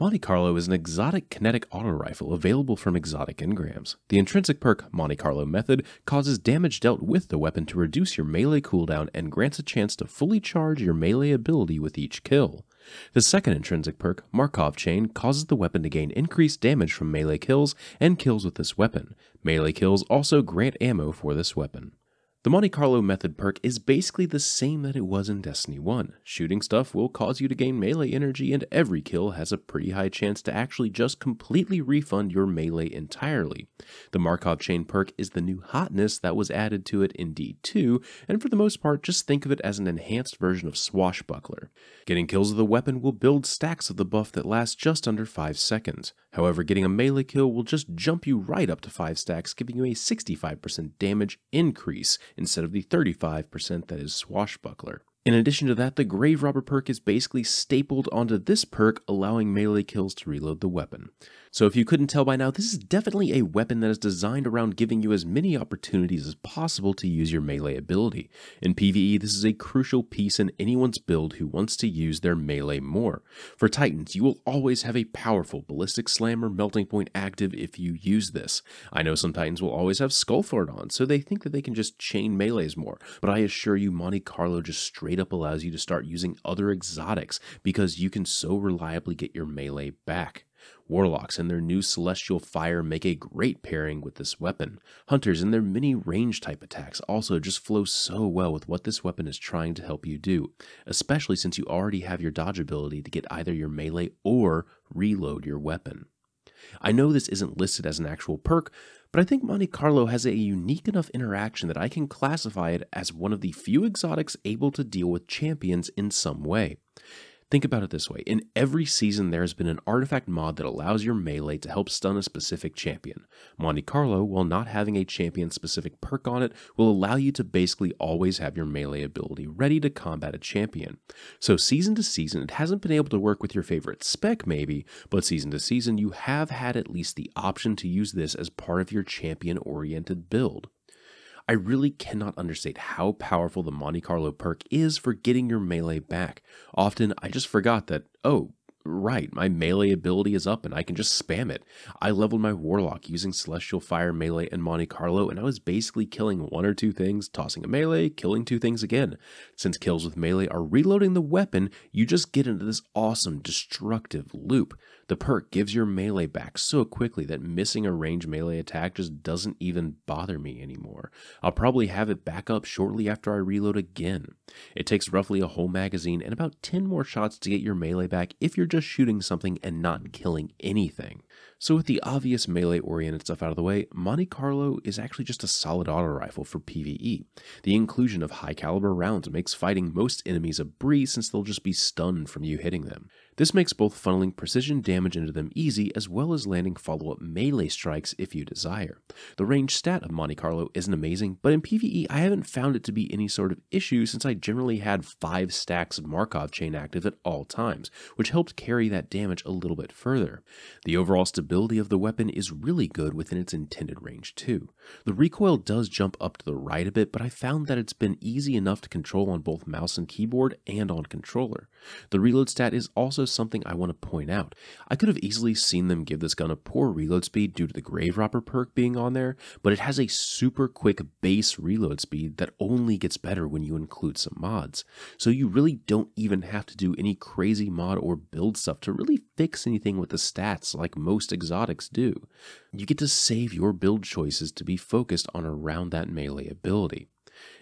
Monte Carlo is an exotic kinetic auto rifle available from Exotic Engrams. The intrinsic perk, Monte Carlo Method, causes damage dealt with the weapon to reduce your melee cooldown and grants a chance to fully charge your melee ability with each kill. The second intrinsic perk, Markov Chain, causes the weapon to gain increased damage from melee kills and kills with this weapon. Melee kills also grant ammo for this weapon. The Monte Carlo method perk is basically the same that it was in Destiny 1. Shooting stuff will cause you to gain melee energy, and every kill has a pretty high chance to actually just completely refund your melee entirely. The Markov chain perk is the new hotness that was added to it in D2, and for the most part, just think of it as an enhanced version of Swashbuckler. Getting kills with the weapon will build stacks of the buff that last just under 5 seconds. However, getting a melee kill will just jump you right up to 5 stacks, giving you a 65% damage increase instead of the 35% that is Swashbuckler. In addition to that, the Grave Robber perk is basically stapled onto this perk, allowing melee kills to reload the weapon. So if you couldn't tell by now, this is definitely a weapon that is designed around giving you as many opportunities as possible to use your melee ability. In PvE, this is a crucial piece in anyone's build who wants to use their melee more. For Titans, you will always have a powerful Ballistic Slam or Melting Point active if you use this. I know some Titans will always have Skullford on, so they think that they can just chain melees more, but I assure you Monte Carlo just straight up allows you to start using other exotics because you can so reliably get your melee back. Warlocks and their new Celestial Fire make a great pairing with this weapon. Hunters and their many range type attacks also just flow so well with what this weapon is trying to help you do, especially since you already have your dodge ability to get either your melee or reload your weapon. I know this isn't listed as an actual perk, but I think Monte Carlo has a unique enough interaction that I can classify it as one of the few exotics able to deal with champions in some way. Think about it this way in every season, there has been an artifact mod that allows your melee to help stun a specific champion. Monte Carlo, while not having a champion specific perk on it, will allow you to basically always have your melee ability ready to combat a champion. So, season to season, it hasn't been able to work with your favorite spec, maybe, but season to season, you have had at least the option to use this as part of your champion oriented build. I really cannot understate how powerful the Monte Carlo perk is for getting your melee back. Often I just forgot that, oh, Right, my melee ability is up and I can just spam it. I leveled my Warlock using Celestial Fire Melee and Monte Carlo and I was basically killing one or two things, tossing a melee, killing two things again. Since kills with melee are reloading the weapon, you just get into this awesome destructive loop. The perk gives your melee back so quickly that missing a range melee attack just doesn't even bother me anymore. I'll probably have it back up shortly after I reload again. It takes roughly a whole magazine and about 10 more shots to get your melee back if you're just just shooting something and not killing anything. So, with the obvious melee oriented stuff out of the way, Monte Carlo is actually just a solid auto rifle for PvE. The inclusion of high caliber rounds makes fighting most enemies a breeze since they'll just be stunned from you hitting them. This makes both funneling precision damage into them easy as well as landing follow-up melee strikes if you desire. The range stat of Monte Carlo isn't amazing, but in PvE I haven't found it to be any sort of issue since I generally had 5 stacks of Markov chain active at all times, which helped carry that damage a little bit further. The overall stability of the weapon is really good within its intended range too. The recoil does jump up to the right a bit, but I found that it's been easy enough to control on both mouse and keyboard and on controller. The reload stat is also something I want to point out. I could have easily seen them give this gun a poor reload speed due to the Grave Robber perk being on there, but it has a super quick base reload speed that only gets better when you include some mods. So you really don't even have to do any crazy mod or build stuff to really fix anything with the stats like most exotics do. You get to save your build choices to be focused on around that melee ability.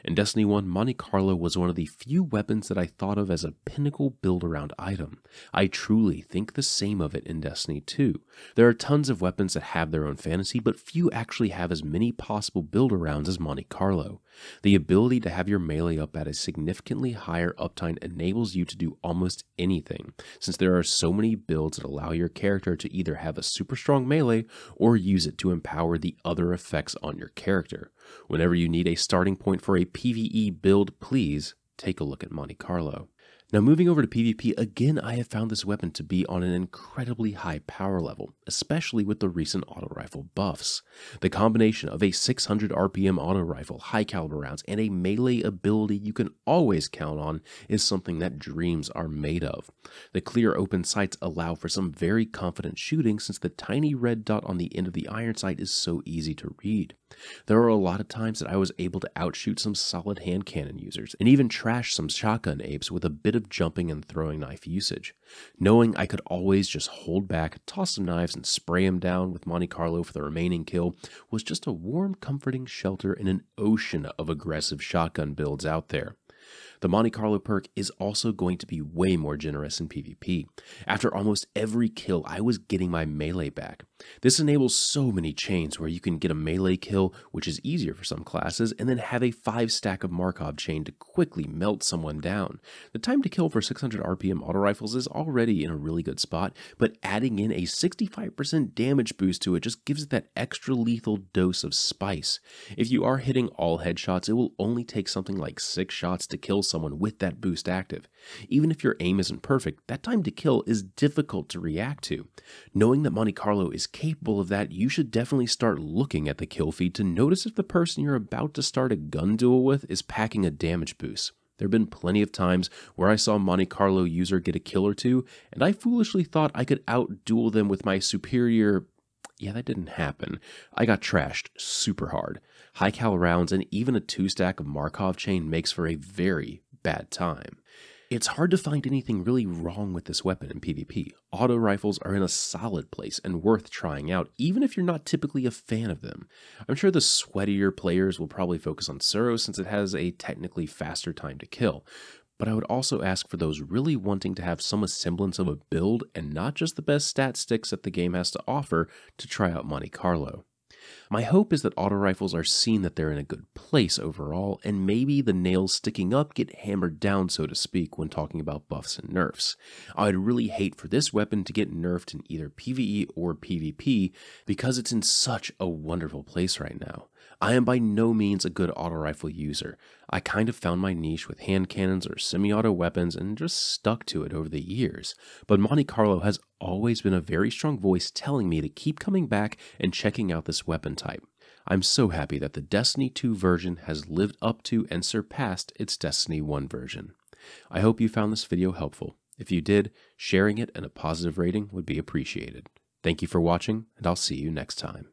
In Destiny 1, Monte Carlo was one of the few weapons that I thought of as a pinnacle build around item. I truly think the same of it in Destiny 2. There are tons of weapons that have their own fantasy, but few actually have as many possible build arounds as Monte Carlo. The ability to have your melee up at a significantly higher uptime enables you to do almost anything, since there are so many builds that allow your character to either have a super strong melee or use it to empower the other effects on your character. Whenever you need a starting point for a PvE build, please take a look at Monte Carlo. Now, moving over to PvP, again, I have found this weapon to be on an incredibly high power level, especially with the recent auto rifle buffs. The combination of a 600 RPM auto rifle, high caliber rounds, and a melee ability you can always count on is something that dreams are made of. The clear open sights allow for some very confident shooting since the tiny red dot on the end of the iron sight is so easy to read. There are a lot of times that I was able to outshoot some solid hand cannon users and even trash some shotgun apes with a bit of jumping and throwing knife usage, knowing I could always just hold back, toss some knives, and spray him down with Monte Carlo for the remaining kill was just a warm, comforting shelter in an ocean of aggressive shotgun builds out there. The Monte Carlo perk is also going to be way more generous in PvP. After almost every kill, I was getting my melee back. This enables so many chains where you can get a melee kill, which is easier for some classes, and then have a 5 stack of Markov chain to quickly melt someone down. The time to kill for 600 RPM auto rifles is already in a really good spot, but adding in a 65% damage boost to it just gives it that extra lethal dose of spice. If you are hitting all headshots, it will only take something like 6 shots to kill someone with that boost active. Even if your aim isn't perfect, that time to kill is difficult to react to. Knowing that Monte Carlo is capable of that, you should definitely start looking at the kill feed to notice if the person you're about to start a gun duel with is packing a damage boost. There have been plenty of times where I saw Monte Carlo user get a kill or two, and I foolishly thought I could out duel them with my superior yeah, that didn't happen. I got trashed super hard. High cal rounds and even a two stack of Markov chain makes for a very bad time. It's hard to find anything really wrong with this weapon in PvP. Auto rifles are in a solid place and worth trying out, even if you're not typically a fan of them. I'm sure the sweatier players will probably focus on Suro since it has a technically faster time to kill, but I would also ask for those really wanting to have some semblance of a build and not just the best stat sticks that the game has to offer to try out Monte Carlo. My hope is that auto rifles are seen that they're in a good place overall, and maybe the nails sticking up get hammered down, so to speak, when talking about buffs and nerfs. I'd really hate for this weapon to get nerfed in either PvE or PvP because it's in such a wonderful place right now. I am by no means a good auto rifle user. I kind of found my niche with hand cannons or semi auto weapons and just stuck to it over the years. But Monte Carlo has always been a very strong voice telling me to keep coming back and checking out this weapon type. I'm so happy that the Destiny 2 version has lived up to and surpassed its Destiny 1 version. I hope you found this video helpful. If you did, sharing it and a positive rating would be appreciated. Thank you for watching, and I'll see you next time.